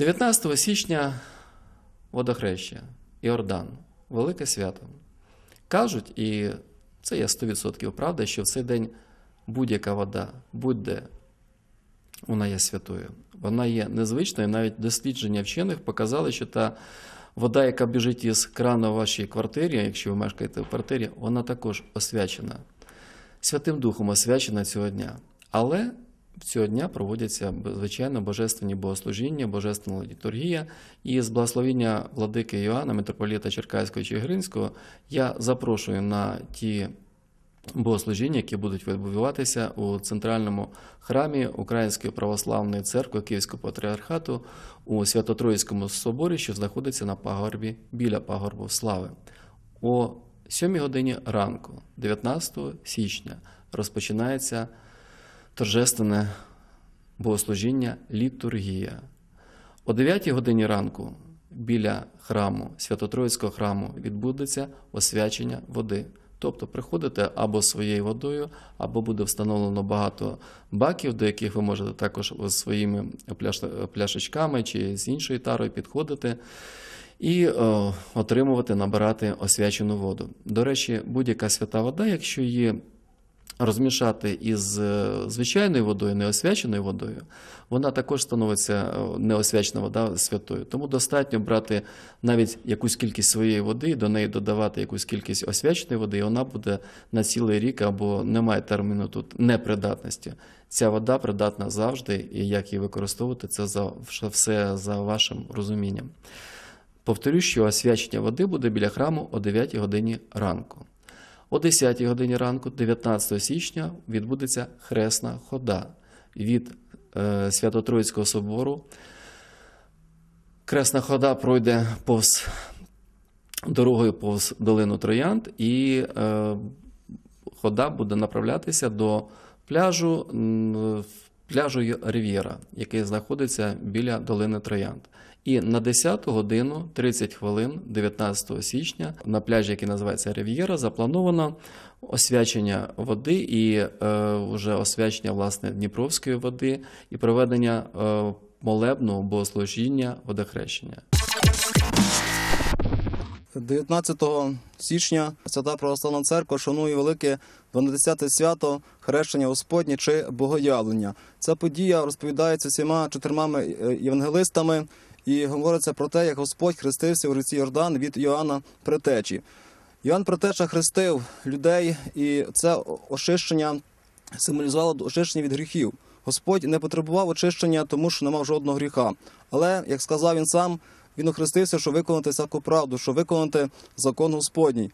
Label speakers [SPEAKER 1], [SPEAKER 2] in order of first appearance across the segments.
[SPEAKER 1] 19 січня водохреща, Іордан, велике свято. Кажуть, і це є 100% правда, що в цей день будь-яка вода, будь-де, вона є святою. Вона є незвичною. Навіть дослідження вчених показали, що та вода, яка біжить із крану в вашій квартирі, якщо ви мешкаєте в квартирі, вона також освячена. Святим Духом освячена цього дня. Але Цього дня проводяться звичайно божественні богослужіння, божественна літургія. І з благословіння владики Йоанна, митрополіта Черкаського Чигиринського я запрошую на ті богослужіння, які будуть відбуватися у центральному храмі Української православної церкви Київського патріархату у Свято-Троїцькому соборі, що знаходиться на пагорбі біля пагорбу слави. О 7 годині ранку, 19 січня, розпочинається торжественне богослужіння літургія. О 9 годині ранку біля храму, Святотроїцького храму, відбудеться освячення води. Тобто приходите або своєю водою, або буде встановлено багато баків, до яких ви можете також своїми пляшечками чи з іншою тарою підходити і о, е, отримувати, набирати освячену воду. До речі, будь-яка свята вода, якщо є розмішати із е, звичайною водою, неосвяченою водою, вона також становиться е, неосвячена вода святою. Тому достатньо брати навіть якусь кількість своєї води, до неї додавати якусь кількість освяченої води, і вона буде на цілий рік або немає терміну тут непридатності. Ця вода придатна завжди, і як її використовувати, це за все за вашим розумінням. Повторю, що освячення води буде біля храму о 9 годині ранку. О 10 годині ранку, 19 січня, відбудеться Хресна Хода від е, Свято-Троїцького собору. Кресна хода пройде повз дорогою повз долину Троянд, і е, хода буде направлятися до пляжу пляжу Рів'єра, який знаходиться біля долини Троянд. І на 10 годину 30 хвилин 19 січня на пляжі, який називається Рів'єра, заплановано освячення води і е, вже освячення власне Дніпровської води і проведення е, молебного богослужіння водохрещення.
[SPEAKER 2] 19 січня свята православна церква шанує велике 12-те свято хрещення Господнє чи богоявлення. Ця подія розповідається всіма чотирма е, євангелистами і говориться про те, як Господь хрестився у ріці Йордан від Йоанна Претечі. Йоанн Претеча хрестив людей, і це очищення символізувало очищення від гріхів. Господь не потребував очищення, тому що не мав жодного гріха. Але як сказав він сам він охрестився, щоб виконати всяку правду, щоб виконати закон Господній.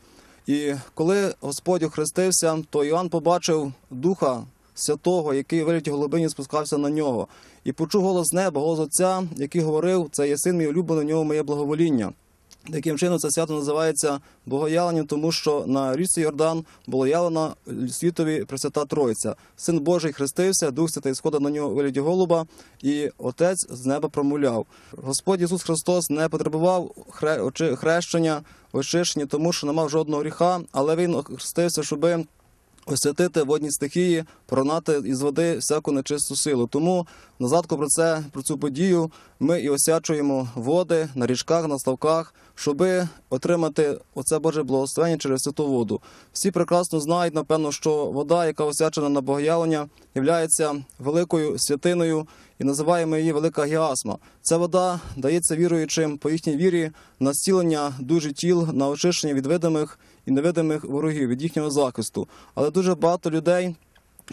[SPEAKER 2] І коли Господь охрестився, то Іоанн побачив Духа Святого, який в виліті голубині спускався на нього, і почув голос неба, голос Отця, який говорив: Це є син мій улюблений, в нього моє благовоління. Таким чином, це свято називається Богояленням, тому що на річці Йордан було явлено світові Пресвята Тройця. Син Божий хрестився, Дух Святий сходив на нього вигляді голуба, і отець з неба промовляв. Господь Ісус Христос не потребував хрещення, очищення, тому що не мав жодного гріха, але він хрестився, щоби освятити водні стихії, пронати із води всяку нечисту силу. Тому на про це про цю подію ми і осячуємо води на річках, на ставках, щоб отримати оце Боже благословення через святу воду. Всі прекрасно знають, напевно, що вода, яка осячена на богоявлення, являється великою святиною і називаємо її велика гіасма. Ця вода дається віруючим по їхній вірі на зцілення дужі тіл, на очищення від видимих і невидимих ворогів від їхнього захисту. Але дуже багато людей.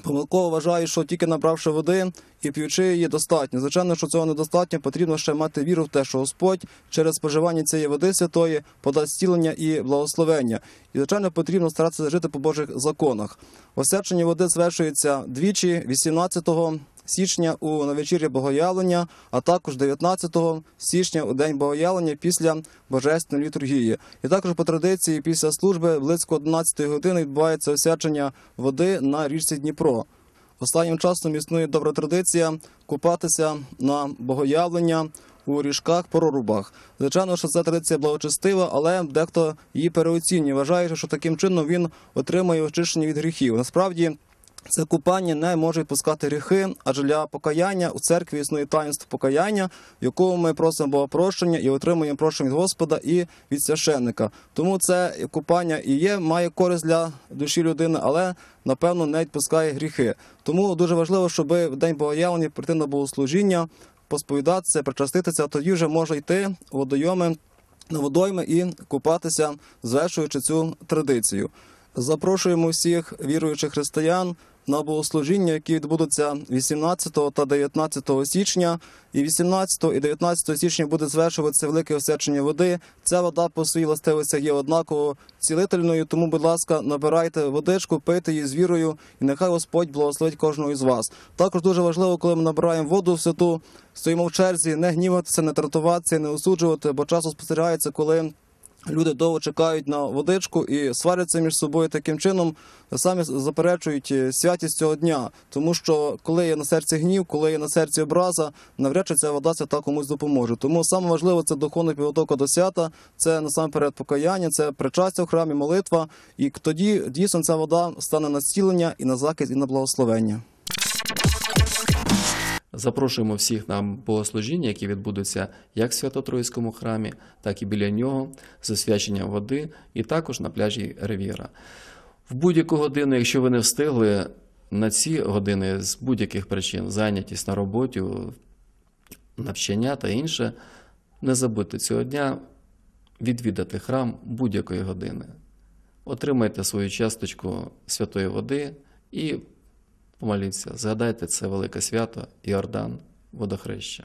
[SPEAKER 2] Помилково вважають, що тільки набравши води і п'ючи її достатньо. Звичайно, що цього недостатньо, потрібно ще мати віру в те, що Господь через споживання цієї води святої подасть цілення і благословення. І звичайно потрібно старатися жити по Божих законах. Осерчення води звершується двічі, 18 січня у новечір'я Богоявлення, а також 19 січня у день Богоявлення після Божественної літургії. І також по традиції після служби близько 11 години відбувається осячення води на річці Дніпро. Останнім часом існує добра традиція купатися на богоявлення у ріжках, прорубах. Звичайно, що це традиція благочестива, але дехто її переоцінює, вважаючи, що таким чином він отримає очищення від гріхів. Насправді. Це купання не може відпускати гріхи, адже для покаяння у церкві існує таїнство покаяння, в якому ми просимо Бога прощення і отримуємо прощення від Господа і від священника. Тому це купання і є, має користь для душі людини, але напевно не відпускає гріхи. Тому дуже важливо, щоб в день богоявлення прийти на богослужіння, посповідатися, причаститися, тоді вже може йти водойоми на водойми і купатися, звершуючи цю традицію. Запрошуємо всіх віруючих християн на богослужіння, які відбудуться 18 та 19 січня. І 18 і 19 січня буде звершуватися велике осечення води. Ця вода по своїй властивостях є однаково цілительною. Тому, будь ласка, набирайте водичку, пийте її з вірою, і нехай Господь благословить кожного із вас. Також дуже важливо, коли ми набираємо воду в святу, стоїмо в черзі, не гніватися, не тратуватися, не осуджувати, бо часом спостерігається, коли. Люди довго чекають на водичку і сваряться між собою таким чином, самі заперечують е, святість цього дня, тому що коли є на серці гнів, коли є на серці образа, навряд чи ця вода свята комусь допоможе. Тому саме важливо це духовна підготовка до свята, це насамперед покаяння, це причастя в храмі, молитва. І тоді дійсно ця вода стане на зцілення і на захист, і на благословення.
[SPEAKER 1] Запрошуємо всіх на богослужіння, які відбудуться як в Свято-Троїцькому храмі, так і біля нього, з освяченням води і також на пляжі Рев'єра. В будь-яку годину, якщо ви не встигли на ці години з будь-яких причин зайнятість на роботі, навчання та інше, не забудьте цього дня відвідати храм будь-якої години. Отримайте свою часточку святої води і помоліться, згадайте це велике свято Йордан водохреща.